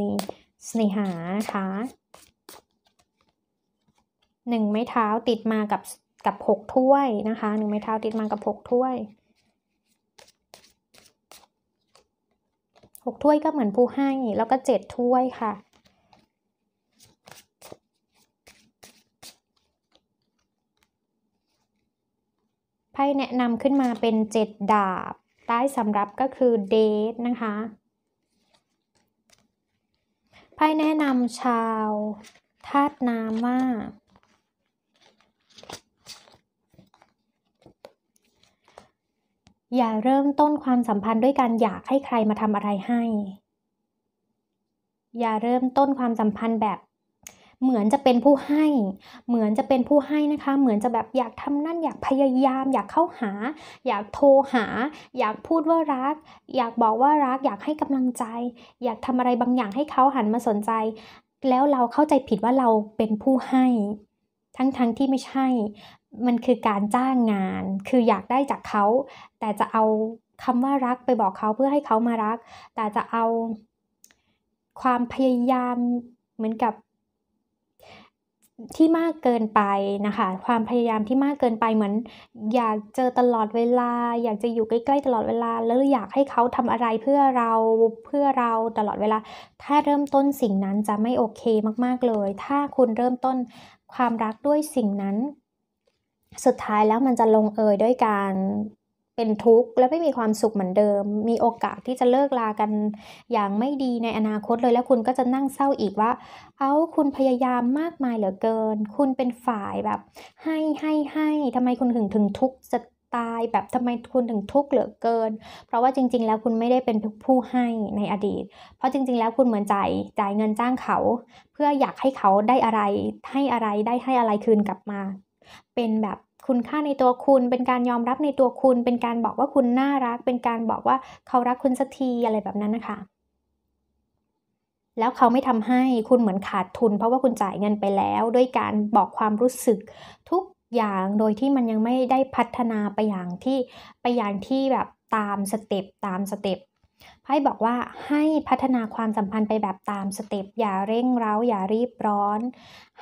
เสน่หานะคะหนึ่งไม้เท้าติดมากับกับหกถ้วยนะคะหนึ่งไม้เท้าติดมากับหกถ้วยหกถ้วยก็เหมือนผู้ให้แล้วก็เจ็ดถ้วยค่ะไพ่แนะนำขึ้นมาเป็นเจ็ดดาบใต้สำรับก็คือเดทนะคะไพ่แนะนำชาวธาตุน้ำว่า อย่าเริ่มต้นความสัมพันธ์ด้วยการอยากให้ใครมาทำอะไรให้ อย่าเริ่มต้นความสัมพันธ์แบบเหมือนจะเป็นผู้ให้ เหมือนจะเป็นผู้ให้นะคะ เหมือนจะแบบอยากทำนั่น อยากพยายาม อยากเข้าหา อยากโทรหา อยากพูดว่ารัก อยากบอกว่ารัก อยากให้กำลังใจ อยากทำอะไรบางอย่างให้เขาหันมาสนใจ แล้วเราเข้าใจผิดว่าเราเป็นผู้ให้ ทั้งๆทที่ไม่ใช่ มันคือการจ้างงาน คืออยากได้จากเขา แต่จะเอาคำว่ารักไปบอกเขาเพื่อให้เขามารัก แต่จะเอาความพยายามเหมือนกับที่มากเกินไปนะคะความพยายามที่มากเกินไปเหมือนอยากเจอตลอดเวลา อยากจะอยู่ใกล้ๆตลอดเวลาแล้วอยากให้เขาทำอะไรเพื่อเราเพื่อเราตลอดเวลาถ้าเริ่มต้นสิ่งนั้นจะไม่โอเคมากๆเลย ถ้าคุณเริ่มต้นความรักด้วยสิ่งนั้น สุดท้ายแล้วมันจะลงเอยด้วยการเป็นทุกข์และไม่มีความสุขเหมือนเดิม มีโอกาสที่จะเลิกลากัน อย่างไม่ดีในอนาคตเลยแล้วคุณก็จะนั่งเศร้าอีกว่า เอา้า คุณพยายามมากมายเหลือเกิน คุณเป็นฝ่ายแบบ ให้ให้ให้ทำไมคุณถึงถึงทุกข์จะตายแบบทำไมคุณถึงทุกข์เหลือเกิน เพราะว่าจริง ๆ แล้วคุณไม่ได้เป็นผู้ให้ในอดีต เพราะจริง ๆ แล้วคุณเหมือนใจจ่ายเงินจ้างเขา เพื่ออยากให้เขาได้อะไรให้อะไรได้ให้อะไรคืนกลับมา เป็นแบบคุณค่าในตัวคุณเป็นการยอมรับในตัวคุณ เป็นการบอกว่าคุณน่ารัก เป็นการบอกว่าเขารักคุณสักทีอะไรแบบนั้นนะคะแล้วเขาไม่ทำให้คุณเหมือนขาดทุนเพราะว่าคุณจ่ายเงินไปแล้ว ด้วยการบอกความรู้สึก ทุกอย่างโดยที่มันยังไม่ได้พัฒนาไปอย่างที่ไปอย่างที่แบบตามสเต็ปตามสเต็ปไพ่บอกว่าให้พัฒนาความสัมพันธ์ไปแบบตามสเต็ปอย่าเร่งเร้าอย่ารีบร้อน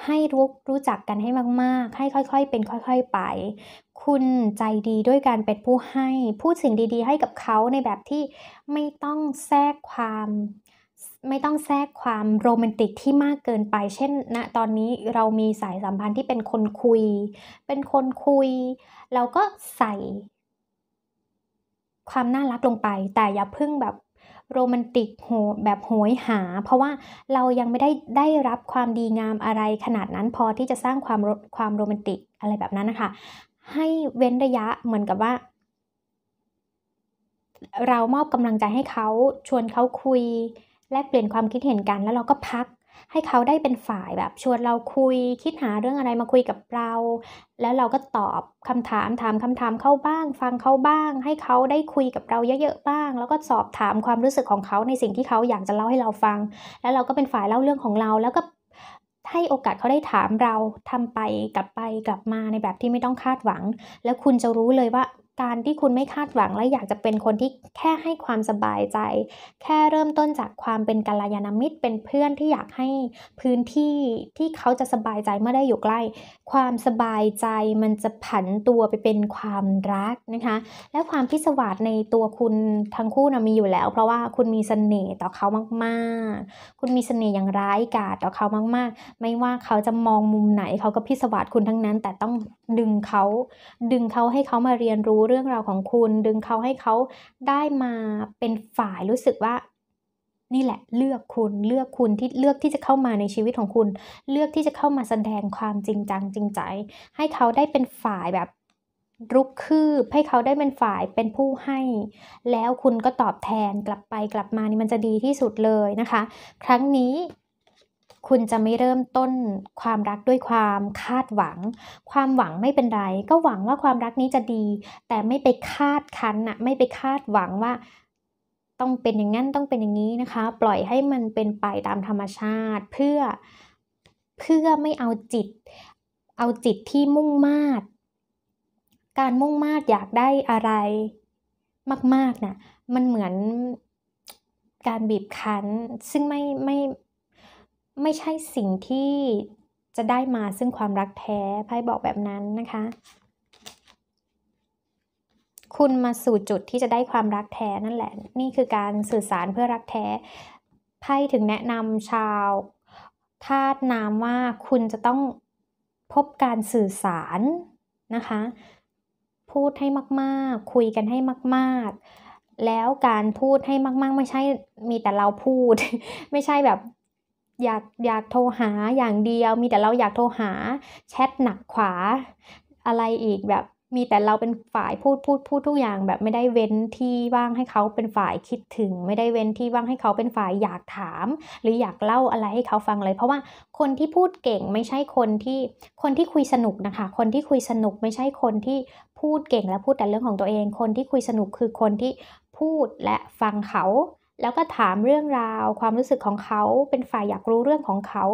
ให้รู้รู้จักกันให้มากๆให้ค่อยๆเป็นค่อย ๆ ไป คุณใจดีด้วยการเป็นผู้ให้ พูดสิ่งดี ๆ ให้กับเขาในแบบที่ไม่ต้องแทรกความ ไม่ต้องแทรกความโรแมนติกที่มากเกินไป เช่นณนะตอนนี้เรามีสายสัมพันธ์ที่เป็นคนคุยเป็นคนคุยเราก็ใส่ความน่ารักลงไป แต่อย่าพึ่งแบบโรแมนติกโหแบบโหยหา เพราะว่าเรายังไม่ได้ได้รับความดีงามอะไรขนาดนั้นพอที่จะสร้างความความโรแมนติกอะไรแบบนั้นนะคะ ให้เว้นระยะเหมือนกับว่า เรามอบกำลังใจให้เขาชวนเขาคุยแลกเปลี่ยนความคิดเห็นกันแล้วเราก็พักให้เขาได้เป็นฝ่ายแบบชวนเราคุยคิดหาเรื่องอะไรมาคุยกับเรา แล้วเราก็ตอบคำถามถามคำถามเข้าบ้างฟังเขาบ้าง ให้เขาได้คุยกับเราเยอะๆบ้าง แล้วก็สอบถามความรู้สึกของเขาในสิ่งที่เขาอยากจะเล่าให้เราฟัง แล้วเราก็เป็นฝ่ายเล่าเรื่องของเรา แล้วก็ให้โอกาสเขาได้ถามเราทำไปกลับไปกลับมาในแบบที่ไม่ต้องคาดหวัง แล้วคุณจะรู้เลยว่าการที่คุณไม่คาดหวังและอยากจะเป็นคนที่แค่ให้ความสบายใจ แค่เริ่มต้นจากความเป็นกัลยาณมิตร เป็นเพื่อนที่อยากให้พื้นที่ที่เขาจะสบายใจเมื่อได้อยู่ใกล้ความสบายใจมันจะผันตัวไปเป็นความรักนะคะ และความพิศวาสในตัวคุณทั้งคู่นะมีอยู่แล้ว เพราะว่าคุณมีเสน่ห์ต่อเขามาก ๆ คุณมีเสน่ห์อย่างร้ายกาจต่อเขามาก ๆ ไม่ว่าเขาจะมองมุมไหนเขาก็พิศวาสคุณทั้งนั้น แต่ต้องดึงเขา ดึงเขาให้เขามาเรียนรู้เรื่องราวของคุณดึงเขาให้เขาได้มาเป็นฝ่ายรู้สึกว่า นี่แหละเลือกคุณเลือกคุณที่เลือกที่จะเข้ามาในชีวิตของคุณ เลือกที่จะเข้ามาแสดงความจริงจังจริงใจ ให้เขาได้เป็นฝ่ายแบบรุกคืบให้เขาได้เป็นฝ่ายเป็นผู้ให้ แล้วคุณก็ตอบแทนกลับไปกลับมานี่มันจะดีที่สุดเลยนะคะ ครั้งนี้คุณจะไม่เริ่มต้นความรักด้วยความคาดหวัง ความหวังไม่เป็นไร ก็หวังว่าความรักนี้จะดี แต่ไม่ไปคาดคั้นนะไม่ไปคาดหวังว่าต้องเป็นอย่างนั้นต้องเป็นอย่างนี้นะคะ ปล่อยให้มันเป็นไปตามธรรมชาติเพื่อเพื่อไม่เอาจิตเอาจิตที่มุ่งมาดการมุ่งมาดอยากได้อะไรมากๆนะ่ะมันเหมือนการบีบคั้นซึ่งไม่ไม่ไม่ใช่สิ่งที่จะได้มาซึ่งความรักแท้ไพ่บอกแบบนั้นนะคะ คุณมาสู่จุดที่จะได้ความรักแท้นั่นแหละ นี่คือการสื่อสารเพื่อรักแท้ ไพ่ถึงแนะนำชาวธาตุน้ำว่าคุณจะต้องพบการสื่อสารนะคะ พูดให้มาก ๆคุยกันให้มากๆ แล้วการพูดให้มากๆ ไม่ใช่มีแต่เราพูดไม่ใช่แบบอยากอยากโทรหาอย่างเดียว มีแต่เราอยากโทรหาแชทหนักขวาอะไรอีกแบบมีแต่เราเป็นฝ่ายพูดพูดพูดทุกอย่างแบบไม่ได้เว้นที่ว่างให้เขาเป็นฝ่ายคิดถึง ไม่ได้เว้นที่ว่างให้เขาเป็นฝ่ายอยากถาม หรืออยากเล่าอะไรให้เขาฟังเลย เพราะว่าคนที่พูดเก่งไม่ใช่คนที่คนที่คุยสนุกนะคะ คนที่คุยสนุกไม่ใช่คนที่พูดเก่งและพูดแต่เรื่องของตัวเอง คนที่คุยสนุกคือคนที่พูดและฟังเขาแล้วก็ถามเรื่องราวความรู้สึกของเขาเป็นฝ่ายอยากรู้เรื่องของเขา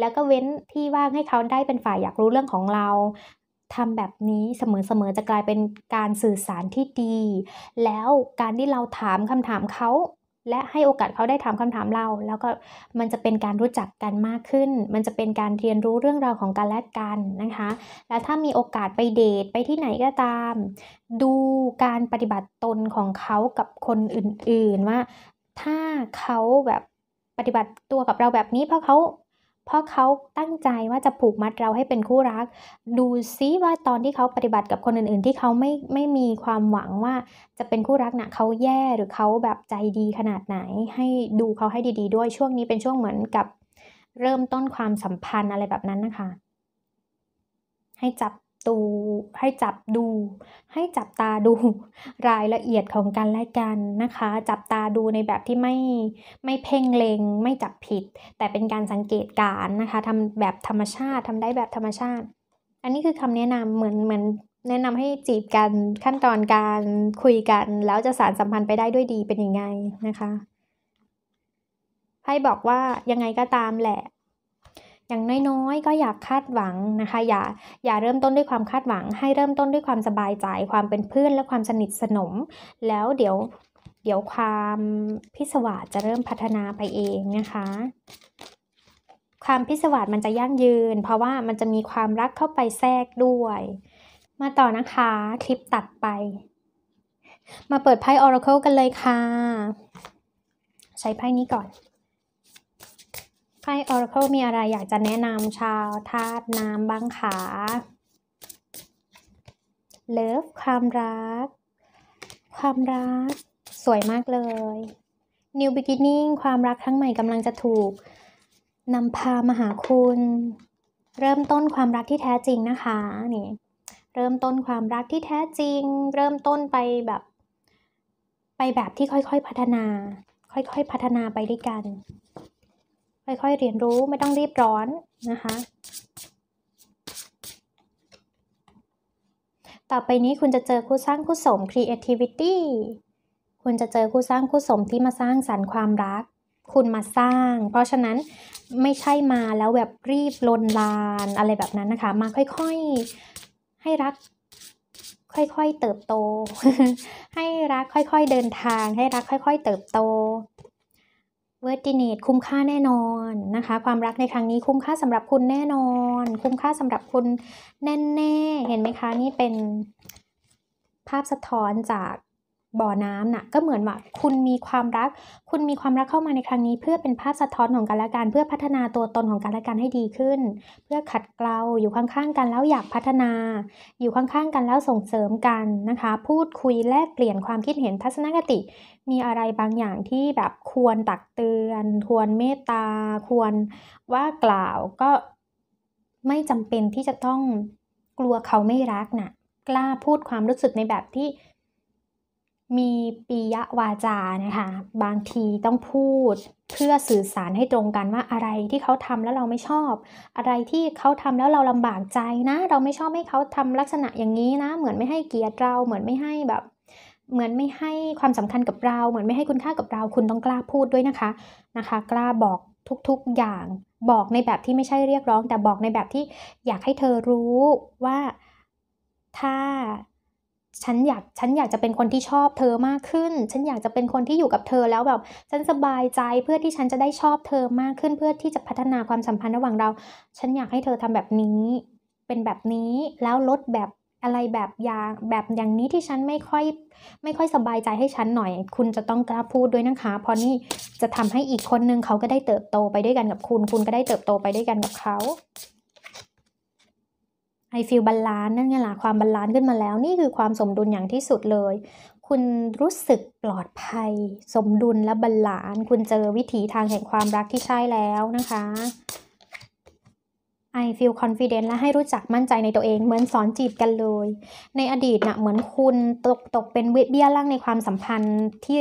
แล้วก็เว้นที่ว่างให้เขาได้เป็นฝ่ายอยากรู้เรื่องของเราทำแบบนี้เสมอๆ จะกลายเป็นการสื่อสารที่ดี แล้วการที่เราถามคำถามเขา และให้โอกาสเขาได้ถามคำถามเรา แล้วก็มันจะเป็นการรู้จักกันมากขึ้น มันจะเป็นการเรียนรู้เรื่องราวของกันและกันนะคะ แล้วถ้ามีโอกาสไปเดทไปที่ไหนก็ตาม ดูการปฏิบัติตนของเขากับคนอื่นๆว่าถ้าเขาแบบปฏิบัติตัวกับเราแบบนี้ เพราะเขาเพราะเขาตั้งใจว่าจะผูกมัดเราให้เป็นคู่รัก ดูซิว่าตอนที่เขาปฏิบัติกับคนอื่น ๆ ที่เขาไม่ไม่มีความหวังว่าจะเป็นคู่รักนะ่ะเขาแย่หรือเขาแบบใจดีขนาดไหน ให้ดูเขาให้ดีๆด้วยช่วงนี้เป็นช่วงเหมือนกับเริ่มต้นความสัมพันธ์อะไรแบบนั้นนะคะให้จับตูให้จับดู ให้จับตาดู รายละเอียดของกันและกันนะคะ จับตาดูในแบบที่ไม่ไม่เพ่งเลงไม่จับผิด แต่เป็นการสังเกตการนะคะทำแบบธรรมชาติทำได้แบบธรรมชาติ อันนี้คือคำแนะนำเหมือนเหมือนแนะนำให้จีบกันขั้นตอนการคุยกัน แล้วจะสารสัมพันธ์ไปได้ด้วยดีเป็นยังไงนะคะให้บอกว่ายังไงก็ตามแหละอย่างน้อยๆก็อย่าคาดหวังนะคะ อย่าอย่าเริ่มต้นด้วยความคาดหวัง ให้เริ่มต้นด้วยความสบายใจ ความเป็นเพื่อน และความสนิทสนม แล้วเดี๋ยวเดี๋ยวความพิศวาสจะเริ่มพัฒนาไปเองนะคะ ความพิศวาสมันจะยั่งยืน เพราะว่ามันจะมีความรักเข้าไปแทรกด้วย มาต่อนะคะคลิปตัดไป มาเปิดไพ่ออร์เคิลกันเลยค่ะ ใช้ไพ่นี้ก่อนไพ่ออร์เคิลมีอะไรอยากจะแนะนำชาวธาตุน้ำบ้างคะเลิฟความรัก ความรักสวยมากเลย New Beginning ความรักครั้งใหม่กำลังจะถูกนำพามาหาคุณ เริ่มต้นความรักที่แท้จริงนะคะ นี่เริ่มต้นความรักที่แท้จริง เริ่มต้นไปแบบ ไปแบบที่ค่อยๆพัฒนา ค่อยๆพัฒนาไปด้วยกันค่อยๆ เรียนรู้ไม่ต้องรีบร้อนนะคะ ต่อไปนี้คุณจะเจอคู่สร้างคู่สม creativity คุณจะเจอคู่สร้างคู่สมที่มาสร้างสรรค์ความรักคุณมาสร้าง เพราะฉะนั้นไม่ใช่มาแล้วแบบรีบลนลานอะไรแบบนั้นนะคะมาค่อยๆให้รักค่อยๆเติบโต ให้รักค่อยๆเดินทาง ให้รักค่อยๆเติบโตเวอร์ติเนตคุ้มค่าแน่นอนนะคะ ความรักในครั้งนี้คุ้มค่าสำหรับคุณแน่นอน คุ้มค่าสำหรับคุณแน่ๆเห็นไหมคะ นี่เป็นภาพสะท้อนจากบ่อน้ำนะ่ะก็เหมือนว่า คุณมีความรัก คุณมีความรักเข้ามาในครั้งนี้ เพื่อเป็นภาพสะท้อนของกันและกันเพื่อพัฒนาตัวตนของกันและกันให้ดีขึ้น เพื่อขัดเกลาอยู่ข้างๆกันแล้วอยากพัฒนาอยู่ข้างๆกันแล้วส่งเสริมกันนะคะพูดคุยแลกเปลี่ยนความคิดเห็นทัศนคติ มีอะไรบางอย่างที่แบบควรตักเตือนควรเมตตาควรว่ากล่าวก็ไม่จำเป็นที่จะต้องกลัวเขาไม่รักนะ่ะกล้าพูดความรู้สึกในแบบที่มีปียวาจานะคะ บางทีต้องพูด เพื่อสื่อสารให้ตรงกันว่าอะไรที่เขาทำแล้วเราไม่ชอบ อะไรที่เขาทำแล้วเราลำบากใจนะ เราไม่ชอบให้เขาทำลักษณะอย่างนี้นะ เหมือนไม่ให้เกียรติเราเหมือนไม่ให้แบบ เหมือนไม่ให้ความสำคัญกับเราเหมือนไม่ให้คุณค่ากับเราคุณต้องกล้าพูดด้วยนะคะนะคะ กล้าบอกทุกๆอย่างบอกในแบบที่ไม่ใช่เรียกร้อง แต่บอกในแบบที่อยากให้เธอรู้ว่าถ้าฉันอยาก ฉันอยากจะเป็นคนที่ชอบเธอมากขึ้น ฉันอยากจะเป็นคนที่อยู่กับเธอแล้วแบบ ฉันสบายใจเพื่อที่ฉันจะได้ชอบเธอมากขึ้น เพื่อที่จะพัฒนาความสัมพันธ์ระหว่างเรา ฉันอยากให้เธอทำแบบนี้เป็นแบบนี้แล้วลดแบบอะไรแบบอย่างแบบอย่างนี้ที่ฉันไม่ค่อยไม่ค่อยสบายใจให้ฉันหน่อย คุณจะต้องกล้าพูดด้วยนะคะเพราะนี่จะทำให้อีกคนนึงเขาก็ได้เติบโตไปด้วยกันกับคุณคุณก็ได้เติบโตไปด้วยกันกับเขาไอฟิลบาลานนั่นไงล่ะ ความบาลานซ์ขึ้นมาแล้ว นี่คือความสมดุลอย่างที่สุดเลย คุณรู้สึกปลอดภัย สมดุลและบาลานซ์คุณเจอวิถีทางแห่งความรักที่ใช่แล้วนะคะ I feel confident และให้รู้จักมั่นใจในตัวเองเหมือนสอนจีบกันเลย ในอดีตนะ่ะเหมือนคุณตกตกเป็นเบี้ยล่างในความสัมพันธ์ที่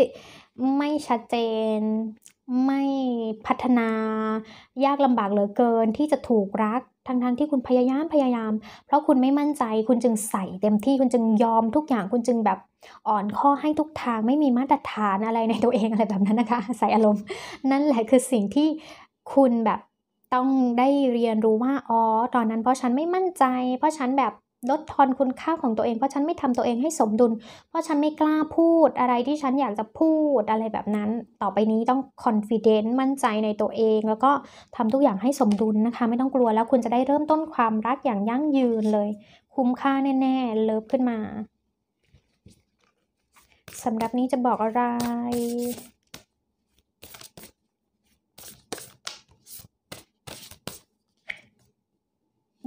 ไม่ชัดเจน ไม่พัฒนายากลำบากเหลือเกินที่จะถูกรักทั้งๆทที่คุณพยายามพยายาม เพราะคุณไม่มั่นใจ คุณจึงใส่เต็มที่คุณจึงยอมทุกอย่าง คุณจึงแบบอ่อนข้อให้ทุกทาง ไม่มีมาตรฐานอะไรในตัวเองอะไรแบบนั้นนะคะ ใส่อารมณ์ นั่นแหละคือสิ่งที่คุณแบบต้องได้เรียนรู้ว่า อ๋อ ตอนนั้น เพราะฉันไม่มั่นใจ เพราะฉันแบบลดทอนคุณค่าของตัวเองเพราะฉันไม่ทำตัวเองให้สมดุล เพราะฉันไม่กล้าพูดอะไรที่ฉันอยากจะพูดอะไรแบบนั้น ต่อไปนี้ต้องคอนฟ idence มั่นใจในตัวเอง แล้วก็ทำทุกอย่างให้สมดุลนะคะ ไม่ต้องกลัวแล้วคุณจะได้เริ่มต้นความรักอย่างยั่งยืนเลย คุ้มค่าแน่ๆ เลิฟขึ้นมาสำหรับนี้จะบอกอะไร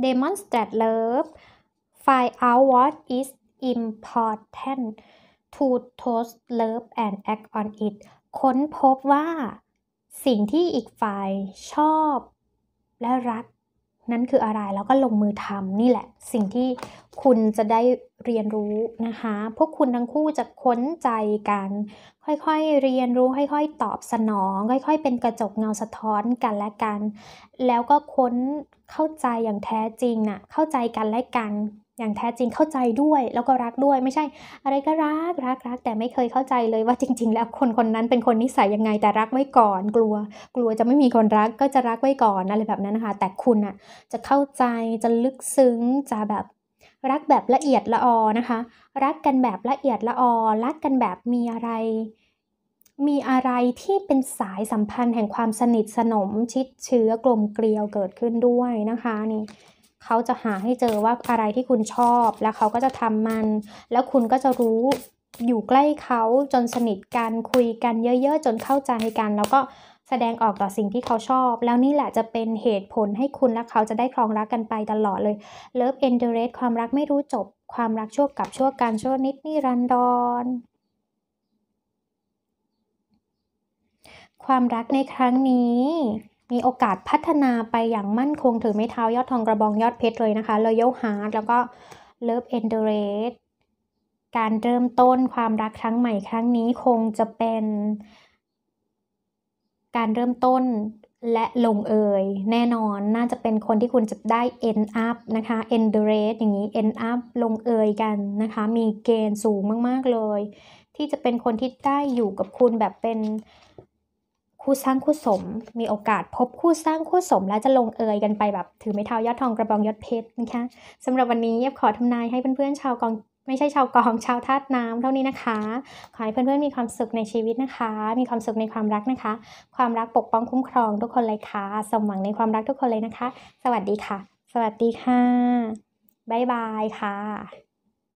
เดมอนสเตทเลิฟ find out what is important to toast love and act on it ค้นพบว่าสิ่งที่อีกฝ่ายชอบและรักนั้นคืออะไรแล้วก็ลงมือทำนี่แหละ สิ่งที่คุณจะได้เรียนรู้นะคะ พวกคุณทั้งคู่จะค้นใจกัน ค่อยๆ เรียนรู้ ค่อยๆ ตอบสนอง ค่อยๆ เป็นกระจกเงาสะท้อนกันและกัน แล้วก็ค้นเข้าใจอย่างแท้จริงนะ่ะเข้าใจกันและกันอย่างแท้จริงเข้าใจด้วยแล้วก็รักด้วยไม่ใช่ อะไรก็รักรักรักแต่ไม่เคยเข้าใจเลยว่าจริง ๆ แล้วคนคนนั้นเป็นคนนิสัยยังไง แต่รักไว้ก่อนกลัว กลัวจะไม่มีคนรักก็จะรักไว้ก่อนอะไรแบบนั้นนะคะ แต่คุณอะจะเข้าใจจะลึกซึ้งจะแบบรักแบบละเอียดละออนะคะ รักกันแบบละเอียดละออรักกันแบบมีอะไร มีอะไรที่เป็นสายสัมพันธ์แห่งความสนิทสนมชิดเชื้อกลมเกลียวเกิดขึ้นด้วยนะคะนี่เขาจะหาให้เจอว่าอะไรที่คุณชอบแล้วเขาก็จะทำมัน แล้วคุณก็จะรู้อยู่ใกล้เขาจนสนิทกัน คุยกันเยอะๆ จนเข้าใจกัน แล้วก็แสดงออกต่อสิ่งที่เขาชอบ แล้วนี่แหละจะเป็นเหตุผลให้คุณและเขาจะได้ครองรักกันไปตลอดเลยเลิฟเอนเดเรความรักไม่รู้จบความรักชั่วกับชั่วการชั่วนิดนี่รันดอนความรักในครั้งนี้มีโอกาสพัฒนาไปอย่างมั่นคงถือไม่เท้ายอดทองกระบอง ยอดเพชรเลยนะคะร o ย a l ฮาร์ดแล้วก็เลิฟเอนเดเรสการเริ่มต้นความรักครั้งใหม่ครั้งนี้คงจะเป็น การเริ่มต้นและลงเอยแน่นอนน่าจะเป็นคนที่คุณจะได้ end up นะคะ end the rate อย่างนี้ end up ลงเอยกันนะคะ มีเกณฑ์สูงมาก ๆ เลย ที่จะเป็นคนที่ได้อยู่กับคุณแบบเป็นคู่สร้างคู่สมมีโอกาสพบคู่สร้างคู่สมและจะลงเอยกันไปแบบถือไม้เท้ายอดทองกระบองยอดเพชรนะคะสำหรับวันนี้เย็บขอทำนายให้เพื่อนๆชาวกองไม่ใช่ชาวกองชาวธาตุน้ำเท่านี้นะคะขอให้เพื่อน ๆ มีความสุขในชีวิตนะคะ มีความสุขในความรักนะคะ ความรักปกป้องคุ้มครองทุกคนเลยค่ะสมหวังในความรักทุกคนเลยนะคะ สวัสดีค่ะ สวัสดีค่ะ บ๊ายบาย ค่ะ